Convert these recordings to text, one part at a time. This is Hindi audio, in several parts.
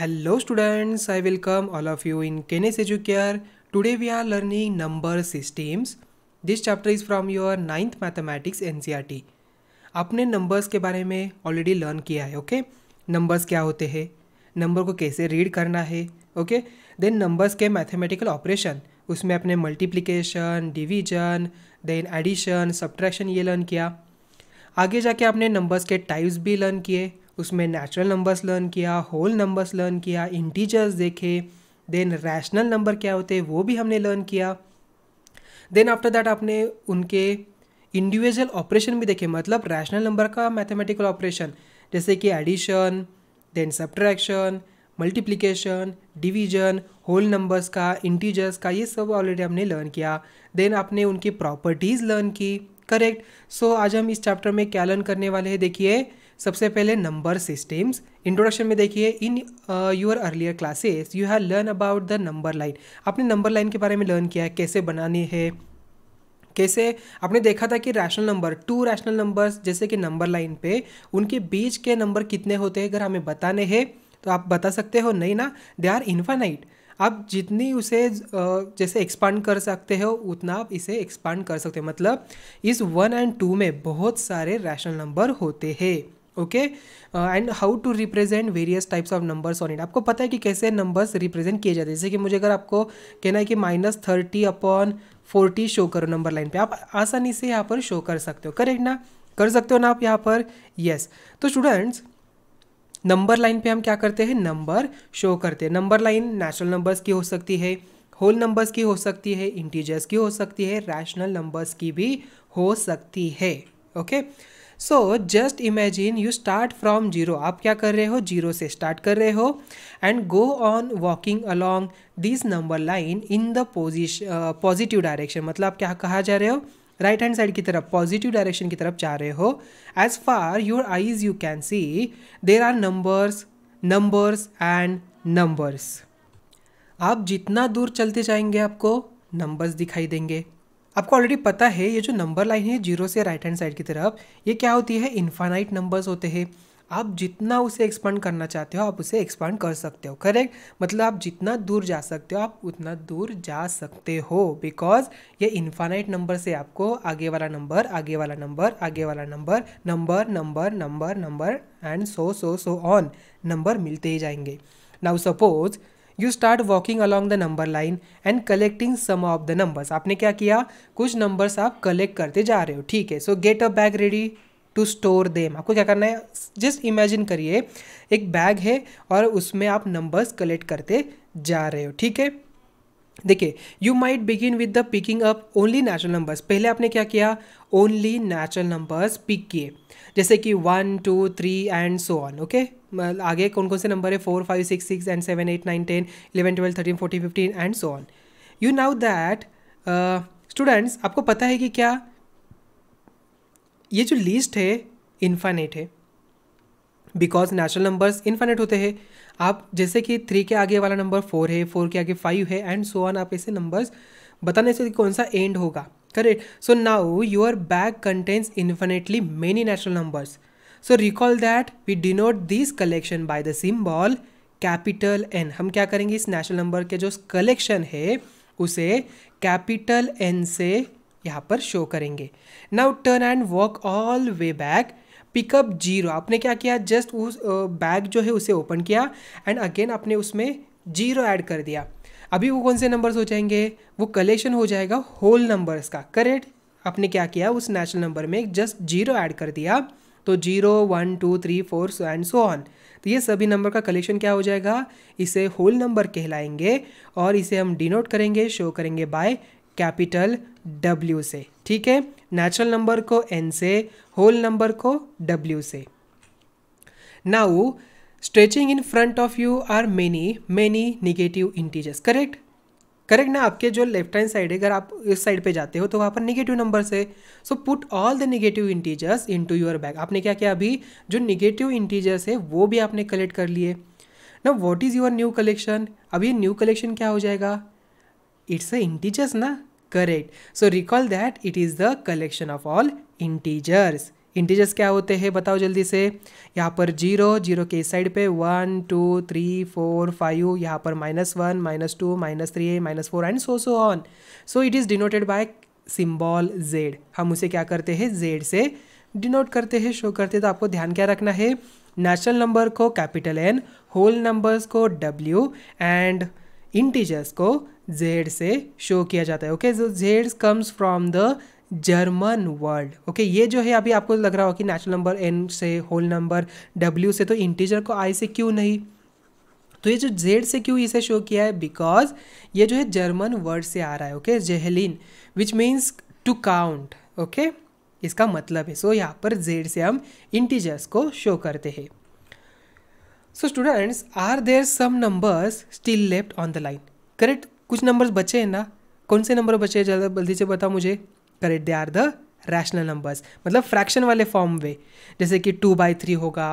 Hello students I Hello students, I welcome all of you today we are learning number systems this chapter is from your ninth mathematics N C R T आपने नंबर्स के बारे में ऑलरेडी लर्न किया है ओके okay? नंबर्स क्या होते हैं नंबर को कैसे रीड करना है ओके देन नंबर्स के मैथमेटिकल ऑपरेशन उसमें अपने multiplication division then addition subtraction ये लर्न किया आगे जाके आपने नंबर्स के टाइप्स भी लर्न किए उसमें नेचुरल नंबर्स लर्न किया होल नंबर्स लर्न किया इंटीजर्स देखे देन रैशनल नंबर क्या होते हैं वो भी हमने लर्न किया देन आफ्टर दैट आपने उनके इंडिविजुअल ऑपरेशन भी देखे मतलब रैशनल नंबर का मैथमेटिकल ऑपरेशन जैसे कि addition then subtraction multiplication division whole numbers का इंटीजर्स का ये सब ऑलरेडी हमने लर्न किया देन आपने उनकी प्रॉपर्टीज़ लर्न की करेक्ट सो आज हम इस चैप्टर में क्या लर्न करने वाले हैं देखिए सबसे पहले नंबर सिस्टम्स इंट्रोडक्शन में देखिए in your earlier classes you have learn about the number line आपने नंबर लाइन के बारे में लर्न किया है कैसे बनानी है कैसे आपने देखा था कि rational number to rational numbers जैसे कि नंबर लाइन पे उनके बीच के नंबर कितने होते हैं अगर हमें बताने हैं तो आप बता सकते हो नहीं ना दे आर इन्फानाइट आप जितनी उसे जैसे एक्सपांड कर सकते हो उतना आप इसे एक्सपांड कर सकते हो मतलब इस वन एंड टू में बहुत सारे रैशनल नंबर होते हैं okay and how to represent various types of numbers on it आपको पता है कि कैसे नंबर्स रिप्रेजेंट किए जाते हैं जैसे कि मुझे अगर आपको कहना है कि minus thirty upon forty show करो नंबर लाइन पे आप आसानी से यहाँ पर शो कर सकते हो करेक्ट ना कर सकते हो ना आप यहाँ पर यस yes. तो स्टूडेंट्स नंबर लाइन पे हम क्या करते हैं नंबर शो करते हैं नंबर लाइन नेचुरल नंबर्स की हो सकती है होल नंबर्स की हो सकती है इंटीजर्स की हो सकती है रैशनल नंबर्स की भी हो सकती है okay so just imagine you start from zero आप क्या कर रहे हो जीरो से स्टार्ट कर रहे हो and go on walking along this number line in the posi positive direction मतलब आप क्या कहा जा रहे हो राइट हैंड साइड की तरफ पॉजिटिव डायरेक्शन की तरफ जा रहे हो as far your eyes you can see there are numbers numbers and numbers आप जितना दूर चलते जाएंगे आपको नंबर्स दिखाई देंगे आपको ऑलरेडी पता है ये जो नंबर लाइन है जीरो से राइट हैंड साइड की तरफ ये क्या होती है इन्फानाइट नंबर्स होते हैं आप जितना उसे एक्सपांड करना चाहते हो आप उसे एक्सपांड कर सकते हो करेक्ट मतलब आप जितना दूर जा सकते हो आप उतना दूर जा सकते हो बिकॉज ये इन्फानाइट नंबर से आपको आगे वाला नंबर आगे वाला नंबर आगे वाला number number number number number and so so so on number मिलते ही जाएंगे now suppose you start walking along the number line and collecting some of the numbers आपने क्या किया कुछ नंबर्स आप कलेक्ट करते जा रहे हो ठीक है so get a bag ready to store them आपको क्या करना है जस्ट इमेजिन करिए एक बैग है और उसमें आप नंबर्स कलेक्ट करते जा रहे हो ठीक है देखिए you might begin with the picking up only natural numbers पहले आपने क्या किया ओनली नेचुरल नंबर्स पिक किए जैसे कि one two three and so on okay आगे कौन कौन से नंबर है four five six six and seven eight nine ten eleven twelve thirteen fourteen fifteen and so on you know that students आपको पता है कि क्या ये जो लिस्ट है इन्फानेट है बिकॉज नेचुरल नंबर्स इन्फाइनेट होते हैं आप जैसे कि थ्री के आगे वाला नंबर फोर है फोर के आगे फाइव है एंड सो ऑन आप ऐसे नंबर्स बताने से कौन सा एंड होगा correct so now your bag contains infinitely many natural numbers so recall that we denote this collection by the symbol capital N हम क्या करेंगे इस नेचुरल नंबर के जो कलेक्शन है उसे कैपिटल एन से यहाँ पर शो करेंगे now turn and walk all way back pick up zero आपने क्या किया जस्ट उस बैग जो है उसे ओपन किया एंड अगेन आपने उसमें जीरो ऐड कर दिया अभी वो कौन से नंबर्स हो जाएंगे वो कलेक्शन हो जाएगा होल नंबर्स का करेक्ट आपने क्या किया उस नेचुरल नंबर में जस्ट जीरो ऐड कर दिया तो zero one two three four so and so on तो ये सभी नंबर का कलेक्शन क्या हो जाएगा इसे होल नंबर कहलाएंगे और इसे हम डिनोट करेंगे शो करेंगे बाय कैपिटल डब्ल्यू से ठीक है नेचुरल नंबर को एन से होल नंबर को डब्ल्यू से now stretching in front of you are many many negative integers correct correct ना आपके जो लेफ्ट हैंड साइड है अगर आप इस साइड पे जाते हो तो वहाँ पर निगेटिव नंबर से so put all the negative integers into your bag आपने क्या किया अभी जो निगेटिव इंटीजर्स है वो भी आपने कलेक्ट कर लिए ना what is your new collection अब ये न्यू कलेक्शन क्या हो जाएगा इट्स अ इंटीजर्स ना correct so recall that it is the collection of all integers integers क्या होते हैं बताओ जल्दी से यहाँ पर जीरो जीरो के साइड पे one two three four five यहाँ पर minus one minus two minus three minus four and so so on so it is denoted by symbol Z हम उसे क्या करते हैं जेड से डिनोट करते हैं शो करते हैं तो आपको ध्यान क्या रखना है नेचुरल नंबर को कैपिटल एन होल नंबर्स को डब्ल्यू एंड इंटीजर्स को जेड से शो किया जाता है okay Z comes from the German word okay ये जो है अभी आपको लग रहा हो कि नेचुरल नंबर एन से होल नंबर डब्ल्यू से तो इंटीजर को आई से क्यों नहीं तो ये जो जेड से क्यों इसे शो किया है बिकॉज ये जो है जर्मन वर्ड से आ रहा है ओके जेहलिन which means to count okay इसका मतलब है सो so, यहाँ पर जेड से हम इंटीजर्स को शो करते हैं so students are there some numbers still left on the line correct कुछ नंबर्स बचे हैं ना कौन से नंबर बचे हैं ज़्यादा जल्दी से बताओ मुझे correct they are the rational numbers मतलब फ्रैक्शन वाले फॉर्म वे जैसे कि टू बाई थ्री होगा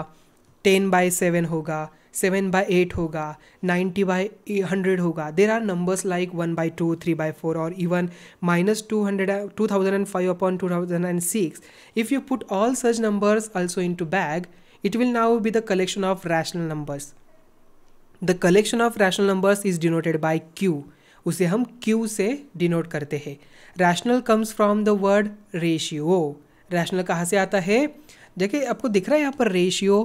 टेन बाई सेवन होगा सेवन बाई एट होगा नाइन्टी बाई हंड्रेड होगा there are numbers like one by two three by four और even minus two hundred two thousand and five upon two thousand and six if you put all such numbers also into bag It will now be the collection of rational numbers. The collection of rational numbers is denoted by Q. उसे हम Q से डिनोट करते हैं rational comes from the word ratio rational कहाँ से आता है देखिए आपको दिख रहा है यहाँ पर ratio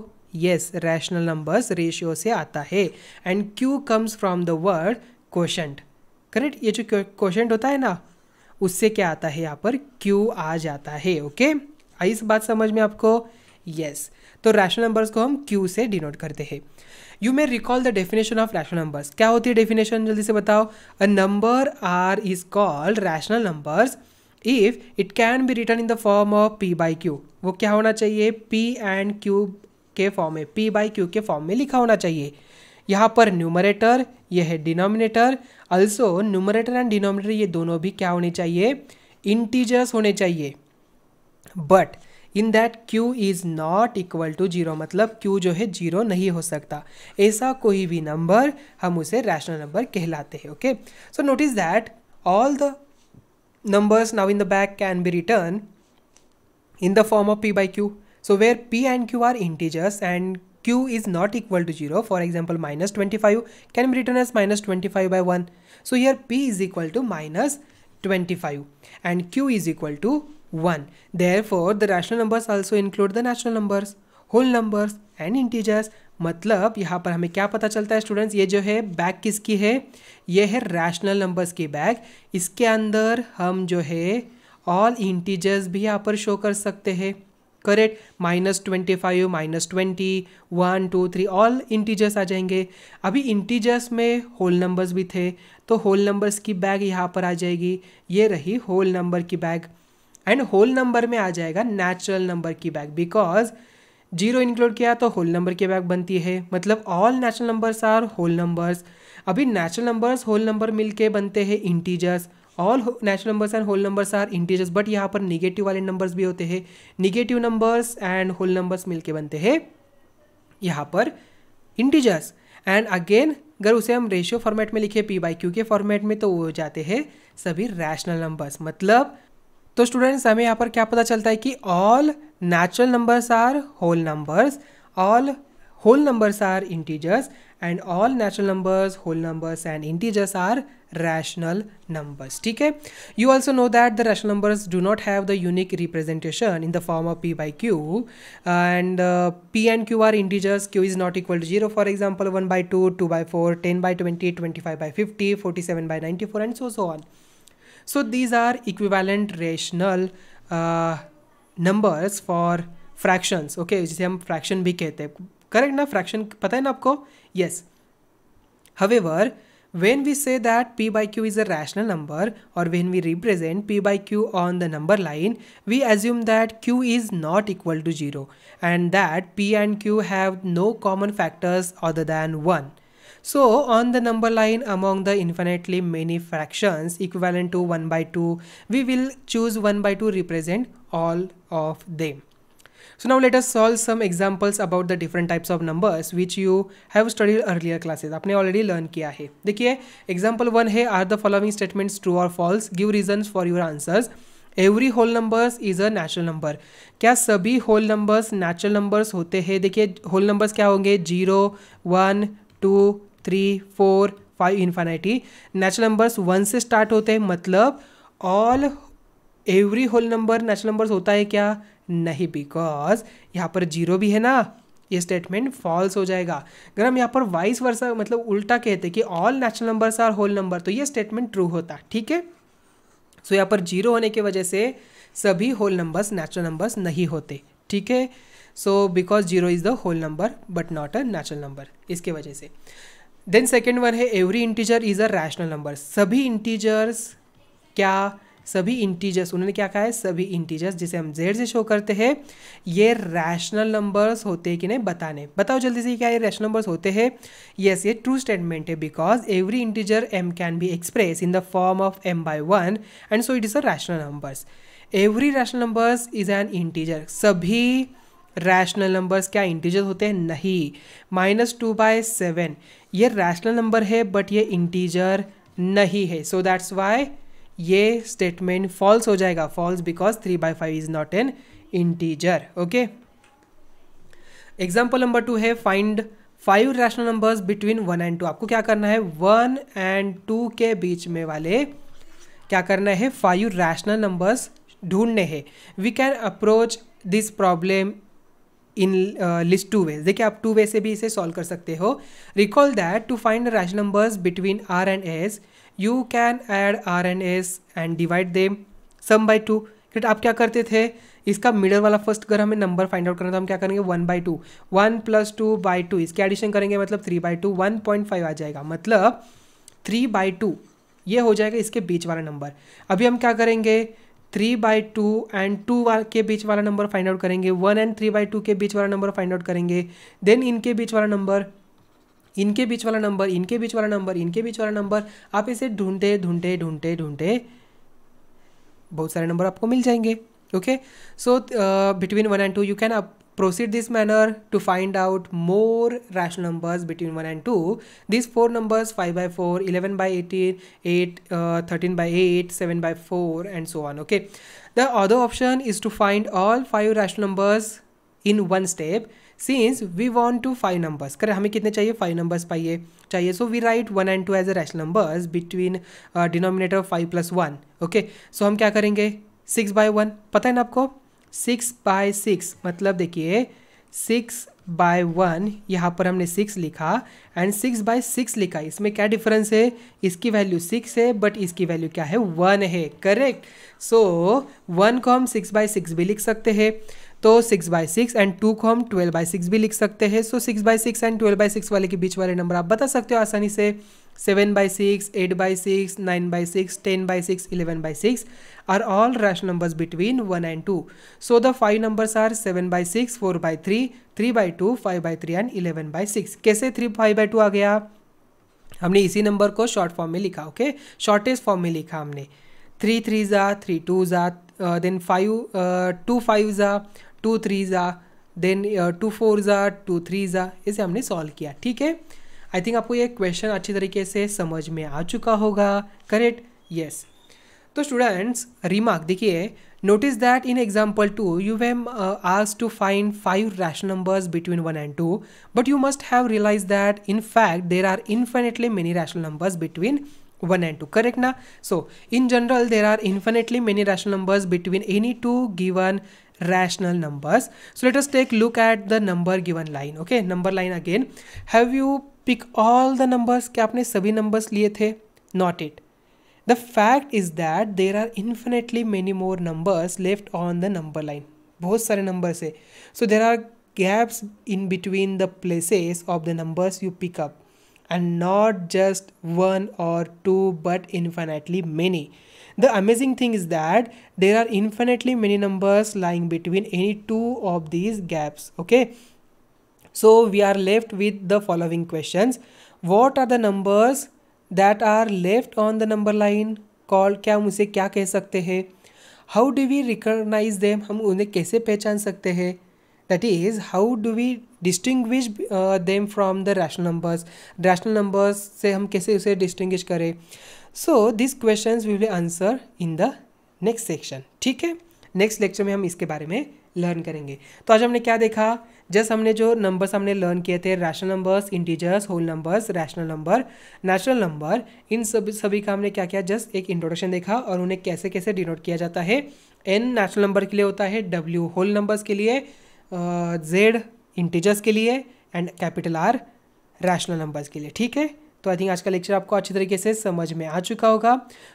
yes rational numbers ratio से आता है and Q comes from the word question correct ये जो क्वेश्चन होता है ना उससे क्या आता है यहाँ पर Q आ जाता है ओके आई इस बात समझ में आपको यस yes. तो रैशनल नंबर्स को हम क्यू से डिनोट करते हैं you may recall the definition of rational numbers क्या होती है डेफिनेशन जल्दी से बताओ a number R is called rational numbers if it can be written in the form of P by Q वो क्या होना चाहिए पी एंड क्यू के फॉर्म में पी बाई क्यू के फॉर्म में लिखा होना चाहिए यहाँ पर न्यूमरेटर यह है denominator also numerator and denominator ये दोनों भी क्या होने चाहिए इंटीजर्स होने चाहिए but in that q is not equal to zero मतलब क्यू जो है जीरो नहीं हो सकता ऐसा कोई भी नंबर हम उसे रैशनल नंबर कहलाते हैं okay so notice that all the numbers now in the back can be written in the form of P by q so where p and q are integers and q is not equal to zero for example minus twenty five can be written as minus twenty five by one so here p is equal to minus twenty five and q is equal to 1. Therefore, the rational numbers also include the natural numbers, whole numbers and integers. मतलब यहाँ पर हमें क्या पता चलता है स्टूडेंट्स ये जो है बैग किसकी है ये है रैशनल नंबर्स की बैग इसके अंदर हम जो है ऑल इंटीजर्स भी यहाँ पर शो कर सकते हैं correct minus twenty five minus twenty one two three all integers आ जाएंगे अभी इंटीजर्स में होल नंबर्स भी थे तो होल नंबर्स की बैग यहाँ पर आ जाएगी ये रही होल नंबर की बैग एंड होल नंबर में आ जाएगा नेचुरल नंबर की बैग बिकॉज जीरो इंक्लूड किया तो होल नंबर की बैग बनती है मतलब all natural numbers are whole numbers अभी नेचुरल नंबर्स होल नंबर मिलके बनते हैं integers all natural numbers and whole numbers are integers but यहाँ पर निगेटिव वाले नंबर्स भी होते हैं negative numbers and whole numbers के बनते हैं यहाँ पर इंटीजर्स एंड अगेन अगर उसे हम रेशियो फॉर्मेट में लिखे पी बाई क्यू के फॉर्मेट में तो वो हो जाते हैं सभी रैशनल नंबर्स मतलब तो स्टूडेंट्स हमें यहाँ पर क्या पता चलता है कि all natural numbers are whole numbers all whole numbers are integers and all natural numbers whole numbers and integers are rational numbers ठीक है you also know that the rational numbers do not have the unique representation in the form of P by q and p and q are integers q is not equal to zero for example one by two two by four ten by twenty twenty five by fifty forty seven by ninety four and so so on So these are equivalent rational uh, numbers for fractions. okay, जिसे हम फ्रैक्शन भी कहते हैं करेक्ट ना फ्रैक्शन पता है ना आपको Yes. However, when we say that p by q is a rational number or when we represent p by q on the number line we assume that q is not equal to 0 and that p and q have no common factors other than 1 so on the number line among the infinitely many fractions equivalent to 1 by 2, we will choose 1 by 2 represent all of them. So now let us solve some examples about the different types of numbers which you have studied earlier classes. आपने already learned किया है देखिए example one है are the following statements true or false? Give reasons for your answers. Every whole numbers is a natural number. क्या सभी whole numbers natural numbers होते हैं देखिए whole numbers क्या होंगे zero one two three four five infinity natural numbers one से स्टार्ट होते हैं मतलब all every whole number natural numbers होता है क्या नहीं बिकॉज यहाँ पर जीरो भी है ना ये स्टेटमेंट फॉल्स हो जाएगा अगर हम यहाँ पर वाइस वर्षा मतलब उल्टा कहते कि all natural numbers are whole number तो ये स्टेटमेंट ट्रू होता ठीक है सो so, यहाँ पर जीरो होने की वजह से सभी होल नंबर्स नेचुरल नंबर्स नहीं होते ठीक है so because zero is the whole number but not a natural number इसके वजह से देन सेकेंड वन है every integer is a rational number सभी इंटीजर्स क्या सभी इंटीजर्स उन्होंने क्या कहा है सभी इंटीजर्स जिसे हम जेड से शो करते हैं ये रैशनल नंबर्स होते हैं कि नहीं बताने बताओ जल्दी से क्या ये रैशनल नंबर्स होते हैं यस ये ट्रू स्टेटमेंट है because every integer m can be express in the form of m by one and so it is a rational numbers every rational numbers is an integer सभी रैशनल नंबर्स क्या इंटीजर होते हैं नहीं माइनस टू बाय सेवन ये रैशनल नंबर है बट ये इंटीजर नहीं है सो दैट्स वाई ये स्टेटमेंट फॉल्स हो जाएगा false because three by five is not an integer okay example number two है find five rational numbers between one and two आपको क्या करना है वन एंड टू के बीच में वाले क्या करना है फाइव रैशनल नंबर्स ढूंढने हैं we can approach this problem in least two ways देखिए आप टू वे से भी इसे सॉल्व कर सकते हो recall that to find rational numbers between r and s you can add r and s and divide them sum by two फिर आप क्या करते थे इसका मिडल वाला फर्स्ट अगर हमें नंबर फाइंड आउट करना तो हम क्या करेंगे one by two one plus two by two इसके एडिशन करेंगे मतलब three by two one point five आ जाएगा मतलब थ्री बाई टू ये हो जाएगा इसके बीच वाला नंबर अभी हम क्या करेंगे three by two and two के बीच वाला नंबर फाइंड आउट करेंगे one and three by two के बीच वाला नंबर फाइंड आउट करेंगे देन इनके बीच वाला नंबर इनके बीच वाला नंबर इनके बीच वाला नंबर इनके बीच वाला नंबर आप इसे ढूंढते ढूंढते ढूंढते ढूंढते बहुत सारे नंबर आपको मिल जाएंगे okay so between one and two you can Proceed this manner to find out more rational numbers between 1 and 2. These four numbers 5 by 4, 11 by 18, 8, uh, 13 by 8, 7 by 4 and so on. Okay. The other option is to find all five rational numbers in one step. Since we want to five numbers, correct? हमें कितने चाहिए five numbers चाहिए. So we write one and two as a rational numbers between uh, denominator five plus one. Okay. So हम क्या करेंगे? Six by one. पता है आपको? सिक्स बाय सिक्स मतलब देखिए सिक्स बाय वन यहाँ पर हमने सिक्स लिखा एंड सिक्स बाय सिक्स लिखा इसमें क्या डिफरेंस है इसकी वैल्यू सिक्स है बट इसकी वैल्यू क्या है वन है करेक्ट सो वन को हम सिक्स बाय सिक्स भी लिख सकते हैं तो six by six and two को हम ट्वेल्व बाय सिक्स भी लिख सकते हैं so six by six and twelve by six वाले के बीच वाले नंबर आप बता सकते हो आसानी से seven by six eight by six nine by six ten by six eleven by six are all rash numbers between one and two so the five numbers are seven by six four by three three by two five by three and eleven by six कैसे थ्री फाइव बाई टू आ गया हमने इसी नंबर को शॉर्ट फॉर्म में लिखा ओके शॉर्टेस्ट फॉर्म में लिखा हमने थ्री थ्री ज़ा थ्री टू ज़ा देन फाइव टू फाइव ज़ा टू थ्री ज़ा देन uh, टू फोर ज़ा टू थ्री ज़ा इसे हमने सॉल्व किया ठीक है आई थिंक आपको ये क्वेश्चन अच्छी तरीके से समझ में आ चुका होगा करेक्ट यस तो स्टूडेंट्स रिमार्क देखिए notice that in example two you have आज to find five rational numbers between one and two but you must have realize that in fact there are infinitely many rational numbers between one and two correct ना so in general there are infinitely many rational numbers between any two given rational numbers. So let us take look at the number given line. Okay, number line again. Have you pick all the numbers? क्या आपने सभी numbers लिए थे? Not it. The fact is that there are infinitely many more numbers left on the number line. बहुत सारे numbers है. So there are gaps in between the places of the numbers you pick up and not just one or two but infinitely many. The amazing thing is that there are infinitely many numbers lying between any two of these gaps. Okay. So we are left with the following questions. What are the numbers that are left on the number line called क्या हम उसे क्या कह सकते हैं How do we recognize them? हम उन्हें कैसे पहचान सकते हैं that is how do we distinguish uh, them from the rational numbers rational numbers से हम कैसे उसे distinguish करें so this question we will answer in the next section ठीक है नेक्स्ट लेक्चर में हम इसके बारे में लर्न करेंगे तो आज हमने क्या देखा जस्ट हमने जो नंबर्स हमने लर्न किए थे rational numbers integers whole numbers rational number natural number इन सब सभी का हमने क्या किया जस्ट एक इंट्रोडक्शन देखा और उन्हें कैसे कैसे डिनोट किया जाता है एन नेचुरल नंबर के लिए होता है डब्ल्यू होल नंबर्स के लिए जेड इंटीजर्स के लिए and capital R rational numbers के लिए ठीक है तो आई थिंक आज का लेक्चर आपको अच्छी तरीके से समझ में आ चुका होगा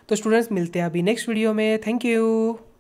तो स्टूडेंट्स मिलते हैं अभी नेक्स्ट वीडियो में थैंक यू